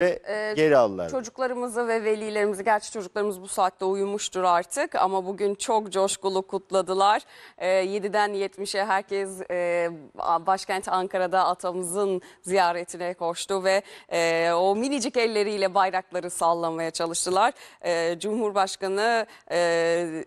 ve ee, geri aldılar. Çocuklarımızı ve velilerimizi, gerçi çocuklarımız bu saatte uyumuştur artık ama bugün çok coşkulu kutladılar. Ee, 7'den 70'e herkes e, başkent Ankara'da atamızın ziyaretine koştu ve e, o minicik elleriyle bayrakları sallamaya çalıştılar. E, Cumhurbaşkanı e,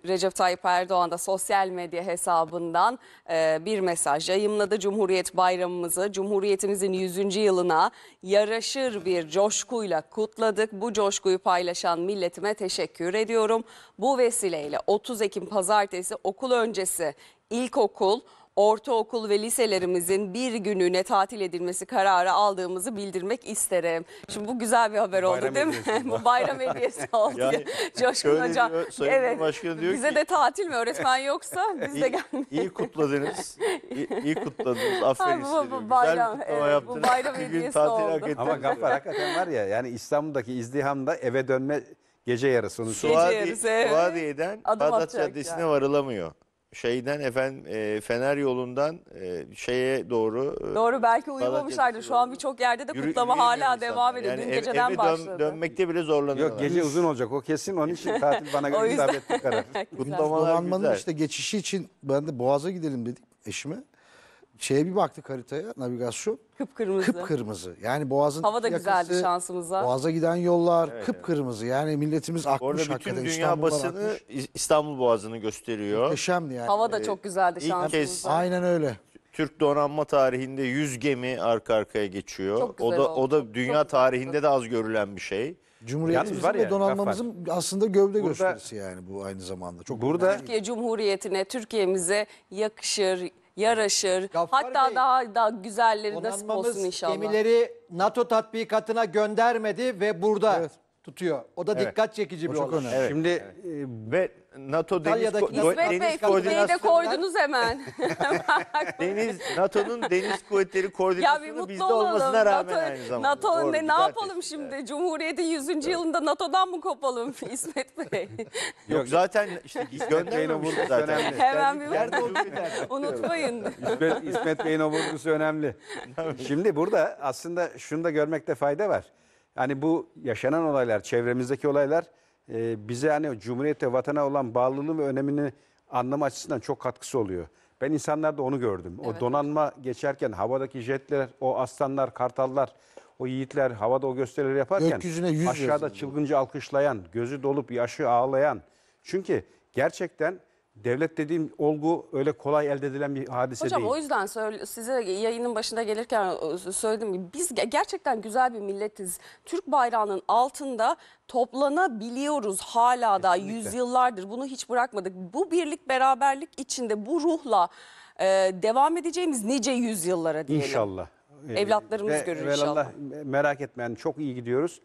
Recep Tayyip Erdoğan da sosyal medya hesabından e, bir mesaj yayımladı. Cumhuriyet bayramımızı, Cumhuriyetimizin 100. yılına yaraşır bir coşku coşkuyla kutladık. Bu coşkuyu paylaşan milletime teşekkür ediyorum. Bu vesileyle 30 Ekim pazartesi okul öncesi ilkokul ortaokul ve liselerimizin bir gününe tatil edilmesi kararı aldığımızı bildirmek isterim. Şimdi bu güzel bir haber bayram oldu değil mi? bu bayram hediyesi oldu. Yani, Coşkun Hocam. Diyor, Sayın evet, Başkanı diyor bize ki, de tatil mi öğretmen yoksa biz iyi, de gelmeyelim. İyi kutladınız. İyi, iyi kutladınız. Aferin ha, bu, bu, bu bayram, güzel evet, Bu bayram bir gün tatil oldu. hak Ama Gaffar hakikaten var ya yani İstanbul'daki izdihamda eve dönme gece yarısı. Suadi, yarısı evet. Suadiye'den Bağdat Caddesi'ne yani. varılamıyor şeyden efendim e, Fener yolundan e, şeye doğru. E, Doğru belki uyumamışlardı. Şu an birçok yerde de Yürü- kutlama hala devam ediyor. Yani Dün ev- geceden eve dön- başladı. dönmekte bile zorlanıyor. Yok gece uzun olacak o kesin onun için tatil bana göre yüzden. karar. Kutlamalar Donanmanın güzel. işte geçişi için ben de Boğaz'a gidelim dedik eşime şeye bir baktık haritaya navigasyon. Kıpkırmızı. Kıpkırmızı. Yani Boğaz'ın Hava da yakası, güzeldi şansımıza. Boğaz'a giden yollar evet, kıpkırmızı. Yani milletimiz akmış Orada bütün hakikaten. dünya İstanbul'dan basını akmış. İstanbul Boğazı'nı gösteriyor. Muhteşemdi yani. Hava da ee, çok güzeldi İlk şansımıza. Kez Aynen öyle. Türk donanma tarihinde 100 gemi arka arkaya geçiyor. Çok güzel o da oldu. o da dünya çok tarihinde güzel. de az görülen bir şey. Cumhuriyetimizin var ve donanmamızın aslında gövde burada, gösterisi yani bu aynı zamanda. Çok burada Türkiye Cumhuriyeti'ne, Türkiye'mize yakışır, yaraşır. Gaffar Hatta Bey, daha da güzelleri nasip olsun inşallah. gemileri NATO tatbikatına göndermedi ve burada evet tutuyor. O da dikkat çekici bir olay. Evet. Şimdi e, ve NATO Deniz, İtalya'daki- de koydunuz hemen. deniz NATO'nun Deniz Kuvvetleri ya bir Koordinasyonu'nun bizde mutlu olalım. olmasına rağmen NATO, aynı zamanda. NATO ne, ne yapalım tespit. şimdi? Cumhuriyet'in 100. yılında NATO'dan mı kopalım İsmet Bey? Yok zaten işte göndermemiş vurgusu zaten. önemli. Hemen bir unutmayın. İsmet, İsmet Bey'in o vurgusu önemli. Şimdi burada aslında şunu da görmekte fayda var. Yani bu yaşanan olaylar, çevremizdeki olaylar e, bize hani Cumhuriyet'e, vatana olan bağlılığın ve önemini anlam açısından çok katkısı oluyor. Ben insanlarda onu gördüm. O donanma geçerken havadaki jetler, o aslanlar, kartallar, o yiğitler havada o gösterileri yaparken Gökyüzüne aşağıda çılgınca alkışlayan, gözü dolup yaşı ağlayan. Çünkü gerçekten Devlet dediğim olgu öyle kolay elde edilen bir hadise Hocam, değil. Hocam o yüzden size yayının başında gelirken e, söyledim biz gerçekten güzel bir milletiz. Türk bayrağının altında toplanabiliyoruz hala da yüzyıllardır bunu hiç bırakmadık. Bu birlik beraberlik içinde bu ruhla e, devam edeceğimiz nice yüzyıllara diyelim. İnşallah. E, Evlatlarımız Ve, görür inşallah. Merak etmeyin çok iyi gidiyoruz.